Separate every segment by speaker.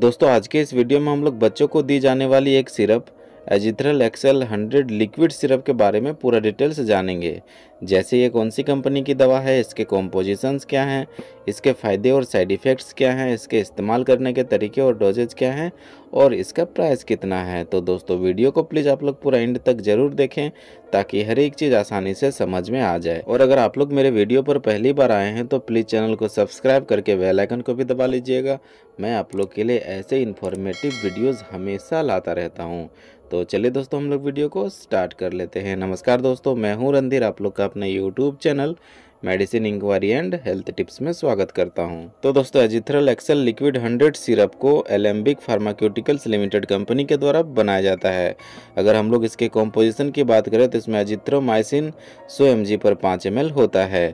Speaker 1: दोस्तों आज के इस वीडियो में हम लोग बच्चों को दी जाने वाली एक syrup Azithral XL 100 liquid syrup के बारे में पूरा डिटेल से जानेंगे जैसे ये कौन सी कंपनी की दवा है इसके कॉम्पोजिशंस क्या हैं इसके फ़ायदे और साइड इफ़ेक्ट्स क्या हैं इसके इस्तेमाल करने के तरीके और डोजेज क्या हैं और इसका प्राइस कितना है तो दोस्तों वीडियो को प्लीज़ आप लोग पूरा एंड तक जरूर देखें ताकि हर एक चीज़ आसानी से समझ में आ जाए और अगर आप लोग मेरे वीडियो पर पहली बार आए हैं तो प्लीज़ चैनल को सब्सक्राइब करके वेलाइकन को भी दबा लीजिएगा मैं आप लोग के लिए ऐसे इन्फॉर्मेटिव वीडियोज़ हमेशा लाता रहता हूँ तो चलिए दोस्तों हम लोग वीडियो को स्टार्ट कर लेते हैं नमस्कार दोस्तों मैं हूं रणधीर आप लोग का अपने YouTube channel medicine inquiry and health tips में स्वागत करता हूं। तो दोस्तों एजिथ्रल एक्सेल लिक्विड 100 सिरप को एलेम्बिक फार्माक्यूटिकल्स लिमिटेड कंपनी के द्वारा बनाया जाता है अगर हम लोग इसके कॉम्पोजिशन की बात करें तो इसमें एजिथ्रोमाइसिन सौ एम पर पाँच एम होता है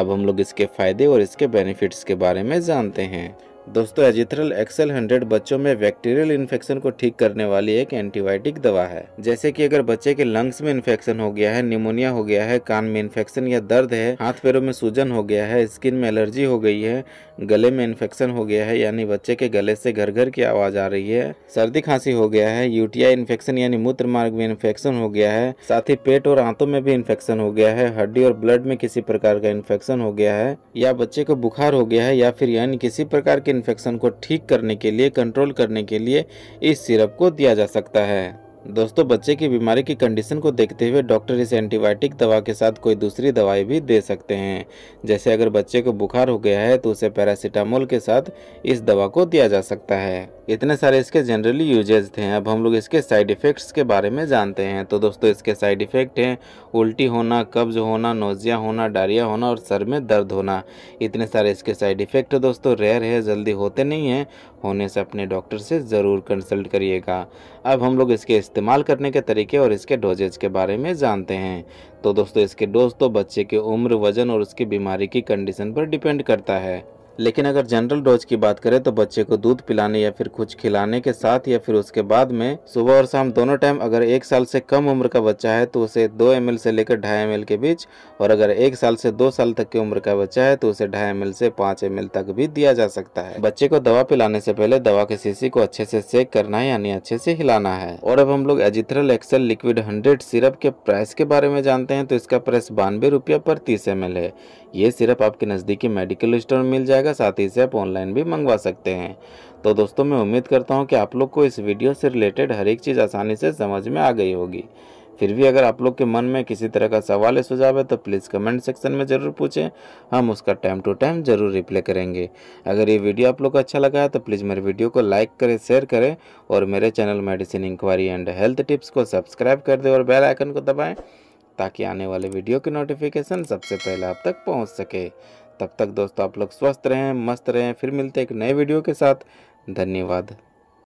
Speaker 1: अब हम लोग इसके फ़ायदे और इसके बेनिफिट्स के बारे में जानते हैं दोस्तों एजिथ्रल एक्सेल 100 बच्चों में बैक्टीरियल इन्फेक्शन को ठीक करने वाली एक एंटीबायोटिक दवा है जैसे कि अगर बच्चे के लंग्स में इन्फेक्शन हो गया है निमोनिया हो गया है कान में इन्फेक्शन या दर्द है हाथ पैरों में सूजन हो गया है स्किन में एलर्जी हो गई है गले में इन्फेक्शन हो गया है यानी बच्चे के गले से घर घर की आवाज आ रही है सर्दी खांसी हो गया है यूटीआई इन्फेक्शन यानी मूत्र मार्ग में इन्फेक्शन हो गया है साथ ही पेट और आंतों में भी इन्फेक्शन हो गया है हड्डी और ब्लड में किसी प्रकार का इन्फेक्शन हो गया है या बच्चे को बुखार हो गया है या फिर यानी किसी प्रकार के इन्फेक्शन को ठीक करने के लिए कंट्रोल करने के लिए इस सिरप को दिया जा सकता है दोस्तों बच्चे की बीमारी की कंडीशन को देखते हुए डॉक्टर इस एंटीबायोटिक दवा के साथ कोई दूसरी दवाई भी दे सकते हैं जैसे अगर बच्चे को बुखार हो गया है तो उसे पैरासीटामोल के साथ इस दवा को दिया जा सकता है इतने सारे इसके जनरली यूजेज थे अब हम लोग इसके साइड इफ़ेक्ट्स के बारे में जानते हैं तो दोस्तों इसके साइड इफ़ेक्ट हैं उल्टी होना कब्ज होना नोजिया होना डायरिया होना और सर में दर्द होना इतने सारे इसके साइड इफ़ेक्ट दोस्तों रेयर है जल्दी होते नहीं हैं होने से अपने डॉक्टर से ज़रूर कंसल्ट करिएगा अब हम लोग इसके इस्तेमाल करने के तरीके और इसके डोजेज के बारे में जानते हैं तो दोस्तों इसके डोज तो बच्चे के उम्र वजन और उसकी बीमारी की कंडीशन पर डिपेंड करता है लेकिन अगर जनरल डोज की बात करें तो बच्चे को दूध पिलाने या फिर कुछ खिलाने के साथ या फिर उसके बाद में सुबह और शाम दोनों टाइम अगर एक साल से कम उम्र का बच्चा है तो उसे दो एम से लेकर ढाई एम के बीच और अगर एक साल से दो साल तक की उम्र का बच्चा है तो उसे ढाई एम से पाँच एम तक भी दिया जा सकता है बच्चे को दवा पिलाने से पहले दवा के शीशी को अच्छे से सेक करना है यानी अच्छे से हिलाना है और अब हम लोग Azithral XL liquid hundred syrup के प्राइस के बारे में जानते हैं तो इसका प्राइस बानवे रुपया पर तीस एम है ये सिर्फ आपके नज़दीकी मेडिकल स्टोर में मिल जाएगा साथ ही इसे आप ऑनलाइन भी मंगवा सकते हैं तो दोस्तों मैं उम्मीद करता हूँ कि आप लोग को इस वीडियो से रिलेटेड हर एक चीज़ आसानी से समझ में आ गई होगी फिर भी अगर आप लोग के मन में किसी तरह का सवाल या सुझाव है तो प्लीज़ कमेंट सेक्शन में ज़रूर पूछें हम उसका टाइम टू टाइम ज़रूर रिप्लाई करेंगे अगर ये वीडियो आप लोग को अच्छा लगा है तो प्लीज़ मेरे वीडियो को लाइक करें शेयर करें और मेरे channel medicine inquiry and health tips को सब्सक्राइब कर दें और बेल आइकन को दबाएँ ताकि आने वाले वीडियो की नोटिफिकेशन सबसे पहले आप तक पहुंच सके तब तक दोस्तों आप लोग स्वस्थ रहें मस्त रहें फिर मिलते एक नए वीडियो के साथ धन्यवाद